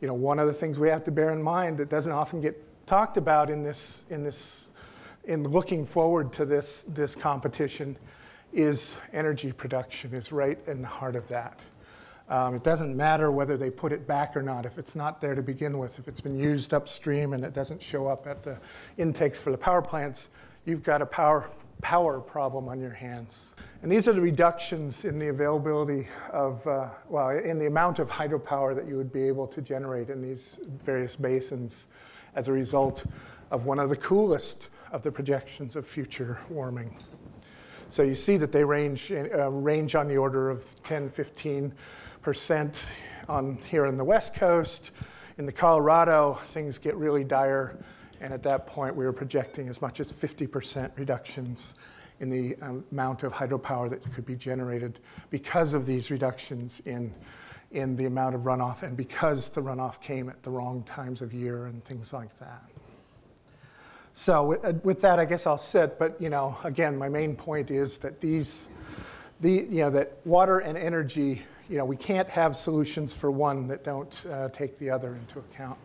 you know, one of the things we have to bear in mind that doesn't often get talked about in this, in this, in looking forward to this, this competition is energy production is right in the heart of that. Um, it doesn't matter whether they put it back or not. If it's not there to begin with, if it's been used upstream and it doesn't show up at the intakes for the power plants, you've got a power, power problem on your hands. And these are the reductions in the availability of, uh, well, in the amount of hydropower that you would be able to generate in these various basins as a result of one of the coolest of the projections of future warming. So you see that they range, uh, range on the order of 10, 15 percent on here in the West Coast. In the Colorado, things get really dire. And at that point, we were projecting as much as 50% reductions in the um, amount of hydropower that could be generated because of these reductions in, in the amount of runoff and because the runoff came at the wrong times of year and things like that. So uh, with that, I guess I'll sit. But you know, again, my main point is that these, the you know, that water and energy, you know, we can't have solutions for one that don't uh, take the other into account.